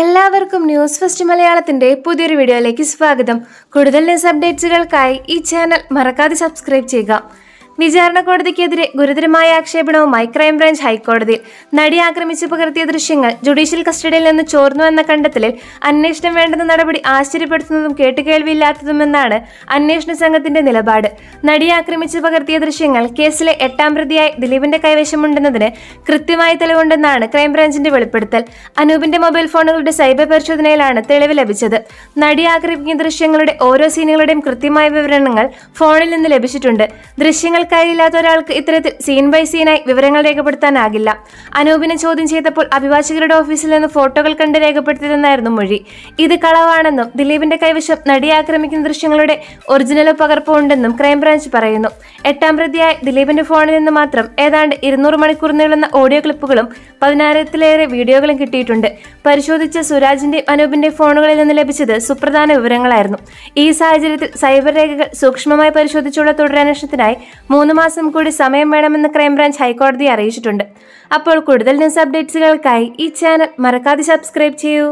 എല്ലാവർക്കും news first മലയാളത്തിന്റെ പുതിയൊരു വീഡിയോയിലേക്ക് സ്വാഗതം കൂടുതൽ ന്യൂസ് അപ്ഡേറ്റ്സുകൾക്കായി ഈ ചാനൽ മറക്കാതെ സബ്സ്ക്രൈബ് ചെയ്യുക വിചാരണ കോടതിക്കെതിരെ ഗുരുതരമായ ആക്ഷേപണവുമായി ക്രൈംബ്രാഞ്ച് ഹൈക്കോടതിയിൽ നടി ആക്രമിച്ചു പകർത്തിയ ദൃശ്യങ്ങൾ ജുഡീഷ്യൽ കസ്റ്റഡിയിൽ നിന്ന് ചോർന്നു എന്ന കണ്ടെത്തലിൽ അന്വേഷണം വേണ്ടെന്ന നടപടി ആശ്ചര്യപ്പെടുത്തുന്നതും കേട്ടുകേൾവിയില്ലാത്തതുമെന്നാണ് അന്വേഷണ സംഘത്തിന്റെ നിലപാട് നടി ആക്രമിച്ചു പകർത്തിയ ദൃശ്യങ്ങൾ കേസിലെ എട്ടാം പ്രതിയായി ദിലീപിന്റെ കൈവശമുണ്ടെന്നതിന് കൃത്യമായ തെളിവുണ്ടെന്നാണ് ക്രൈംബ്രാഞ്ചിന്റെ വെളിപ്പെടുത്തൽ അനൂപിന്റെ മൊബൈൽ ഫോണുകളുടെ സൈബർ പരിശോധനയിലാണ് തെളിവ് ലഭിച്ചത് നടി ആക്രമിക്കുന്ന ദൃശ്യങ്ങളുടെ ഓരോ സീനുകളുടെയും കൃത്യമായ വിവരണങ്ങൾ ഫോണിൽ നിന്ന് ലഭിച്ചിട്ടുണ്ട് ദൃശ്യങ്ങൾ കഴിയില്ലാത്ത ഒരാൾക്ക് ഇത്തരത്തിൽ സീൻ ബൈ സീനായി വിവരങ്ങൾ രേഖപ്പെടുത്താനാകില്ല അനൂപിനെ ചോദ്യം ചെയ്തപ്പോൾ അഭിഭാഷകരുടെ ഓഫീസിൽ നിന്ന് ഫോട്ടോകൾ കണ്ട് രേഖപ്പെടുത്തിയതെന്നായിരുന്നു മൊഴി ഇത് കളവാണെന്നും ദിലീപിന്റെ കൈവശം നടിയെ ആക്രമിക്കുന്ന ദൃശ്യങ്ങളുടെ ഒറിജിനലോ പകർപ്പോ ഉണ്ടെന്നും ക്രൈംബ്രാഞ്ച് പറയുന്നു എട്ടാം പ്രതിയായ ദിലീപിന്റെ ഫോണിൽ നിന്ന് മാത്രം ഏതാണ്ട് ഇരുന്നൂറ് മണിക്കൂർ നീളുന്ന ഓഡിയോ ക്ലിപ്പുകളും പതിനായിരത്തിലേറെ വീഡിയോകളും കിട്ടിയിട്ടുണ്ട് പരിശോധിച്ച സുരാജിന്റെ അനൂപിന്റെ ഫോണുകളിൽ നിന്ന് ലഭിച്ചത് സുപ്രധാന വിവരങ്ങളായിരുന്നു ഈ സാഹചര്യത്തിൽ സൈബർ രേഖകൾ സൂക്ഷ്മമായി പരിശോധിച്ചുള്ള തുടരന്വേഷണത്തിനായി മൂന്ന് മാസം കൂടി സമയം വേണമെന്ന് ക്രൈംബ്രാഞ്ച് ഹൈക്കോടതി അറിയിച്ചിട്ടുണ്ട് അപ്പോൾ കൂടുതൽ ന്യൂസ് അപ്ഡേറ്റ്സുകൾക്കായി ഈ ചാനൽ മറക്കാതെ സബ്സ്ക്രൈബ് ചെയ്യൂ